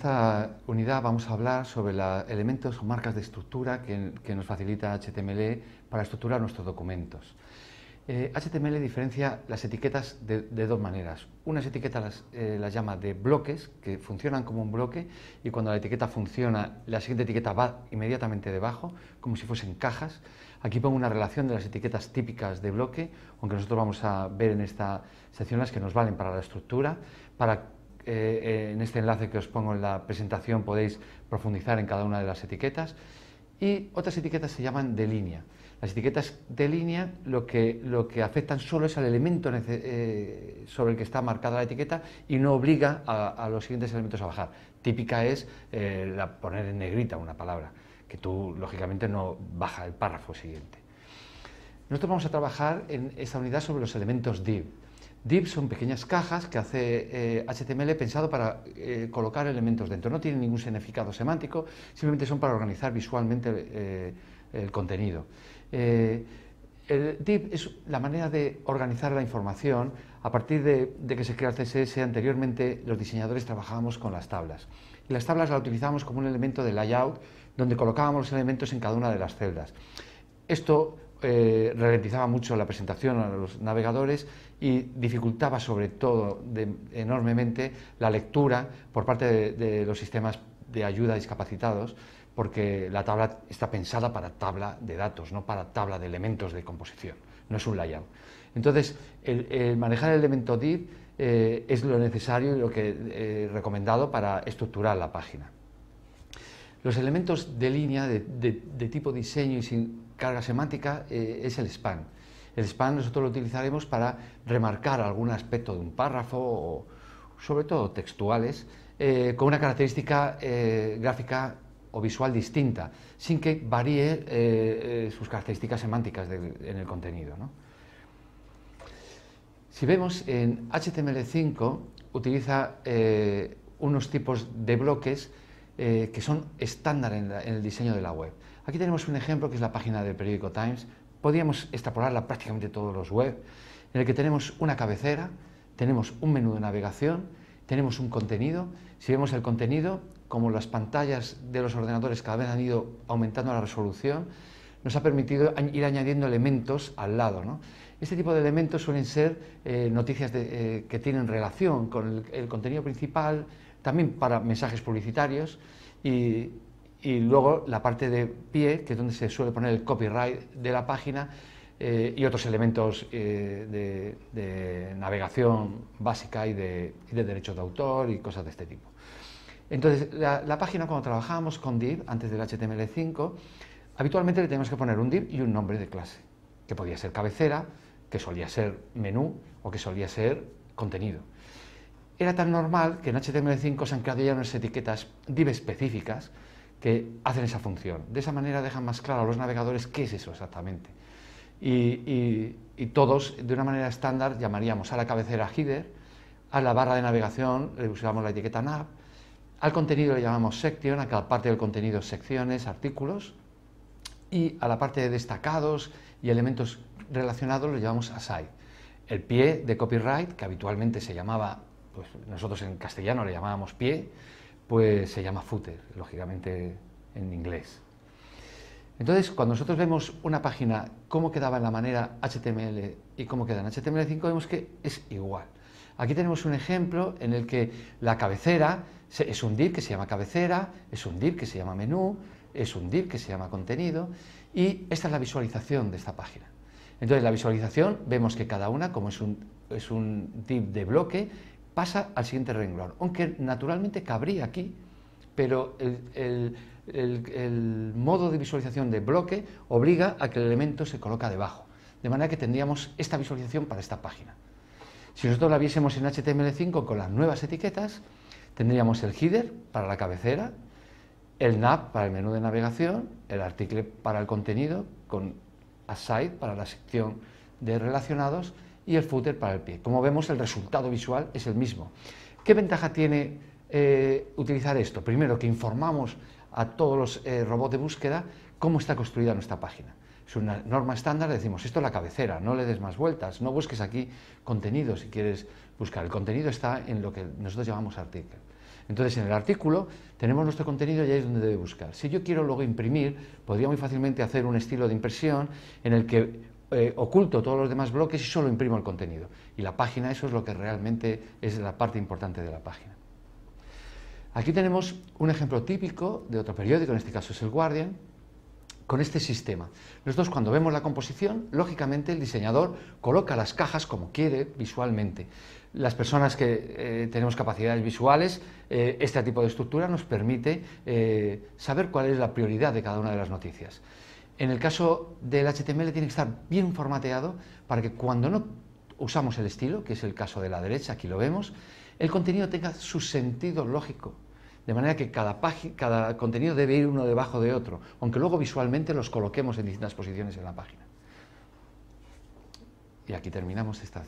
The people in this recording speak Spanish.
esta unidad vamos a hablar sobre los elementos o marcas de estructura que, nos facilita HTML para estructurar nuestros documentos. HTML eh, diferencia las etiquetas de, dos maneras. Unas etiquetas las, eh, las llama de bloques, que funcionan como un bloque, y cuando la etiqueta funciona, la siguiente etiqueta va inmediatamente debajo, como si fuesen cajas. Aquí pongo una relación de las etiquetas típicas de bloque, aunque nosotros vamos a ver en esta sección las que nos valen para la estructura, para eh, eh, en este enlace que os pongo en la presentación podéis profundizar en cada una de las etiquetas. Y otras etiquetas se llaman de línea. Las etiquetas de línea lo que, lo que afectan solo es al elemento eh, sobre el que está marcada la etiqueta y no obliga a, los siguientes elementos a bajar. Típica es la poner en negrita una palabra, que tú lógicamente no baja el párrafo siguiente. Nosotros vamos a trabajar en esta unidad sobre los elementos div. Dips son pequeñas cajas que hace HTML eh, pensado para eh, colocar elementos dentro. No tienen ningún significado semántico, simplemente son para organizar visualmente eh, el contenido. el div es la manera de organizar la información. A partir de, que se crea el CSS, anteriormente los diseñadores trabajábamos con las tablas. las tablas las utilizábamos como un elemento de layout, donde colocábamos los elementos en cada una de las celdas. Esto eh, ralentizaba mucho la presentación a los navegadores y dificultaba sobre todo enormemente la lectura por parte de, los sistemas de ayuda discapacitados porque la tabla está pensada para tabla de datos, no para tabla de elementos de composición, no es un layout. Entonces, el, manejar el elemento div eh, es lo necesario y lo que he eh, recomendado para estructurar la página. Los elementos de línea de, tipo diseño y sin carga semántica eh, es el span. El span nosotros lo utilizaremos para remarcar algún aspecto de un párrafo, o, sobre todo textuales, eh, con una característica eh, gráfica o visual distinta, sin que varíe sus características semánticas en el contenido. Si vemos en HTML5 utiliza unos tipos de bloques eh, que son estándar en, el diseño de la web. Aquí tenemos un ejemplo que es la página del periódico Times. Podríamos extrapolarla prácticamente todos los web, en el que tenemos una cabecera, tenemos un menú de navegación, tenemos un contenido. Si vemos el contenido, como las pantallas de los ordenadores cada vez han ido aumentando la resolución, nos ha permitido ir añadiendo elementos al lado. Este tipo de elementos suelen ser eh, noticias eh, que tienen relación con el contenido principal, también para mensajes publicitarios y, luego la parte de pie, que es donde se suele poner el copyright de la página eh, y otros elementos eh, de, navegación básica y de, derechos de autor y cosas de este tipo. Entonces, la, la página cuando trabajábamos con div, antes del HTML5, habitualmente le teníamos que poner un div y un nombre de clase, que podía ser cabecera, que solía ser menú o que solía ser contenido era tan normal que en HTML5 se han creado ya unas etiquetas div específicas que hacen esa función. De esa manera dejan más claro a los navegadores qué es eso exactamente. Y, todos, de una manera estándar, llamaríamos a la cabecera header, a la barra de navegación le usamos la etiqueta nav, al contenido le llamamos section, a cada parte del contenido secciones, artículos, y a la parte de destacados y elementos relacionados le llamamos aside. El pie de copyright, que habitualmente se llamaba pues nosotros en castellano le llamábamos pie, pues se llama footer, lógicamente en inglés. Entonces, cuando nosotros vemos una página, cómo quedaba en la manera HTML y cómo queda en HTML5, vemos que es igual. Aquí tenemos un ejemplo en el que la cabecera es un div que se llama cabecera, es un div que se llama menú, es un div que se llama contenido y esta es la visualización de esta página. Entonces la visualización vemos que cada una, como es un, es un div de bloque, pasa al siguiente renglón, aunque naturalmente cabría aquí, pero el, modo de visualización de bloque obliga a que el elemento se coloca debajo, de manera que tendríamos esta visualización para esta página. Si nosotros la viésemos en HTML5 con las nuevas etiquetas, tendríamos el header para la cabecera, el nav para el menú de navegación, el artículo para el contenido, con aside para la sección de relacionados, y el footer para el pie. Como vemos, el resultado visual es el mismo. ¿Qué ventaja tiene eh, utilizar esto? Primero, que informamos a todos los eh, robots de búsqueda cómo está construida nuestra página. Es una norma estándar, decimos, esto es la cabecera, no le des más vueltas, no busques aquí contenido si quieres buscar. El contenido está en lo que nosotros llamamos artículo. Entonces, en el artículo tenemos nuestro contenido y ahí es donde debe buscar. Si yo quiero luego imprimir, podría muy fácilmente hacer un estilo de impresión en el que eh, oculto todos los demás bloques y solo imprimo el contenido. Y la página, eso es lo que realmente es la parte importante de la página. Aquí tenemos un ejemplo típico de otro periódico, en este caso es el Guardian, con este sistema. Nosotros cuando vemos la composición, lógicamente el diseñador coloca las cajas como quiere visualmente. Las personas que eh, tenemos capacidades visuales, eh, este tipo de estructura nos permite saber cuál es la prioridad de cada una de las noticias. En el caso del HTML tiene que estar bien formateado para que cuando no usamos el estilo, que es el caso de la derecha, aquí lo vemos, el contenido tenga su sentido lógico. De manera que cada, página, cada contenido debe ir uno debajo de otro, aunque luego visualmente los coloquemos en distintas posiciones en la página. Y aquí terminamos esta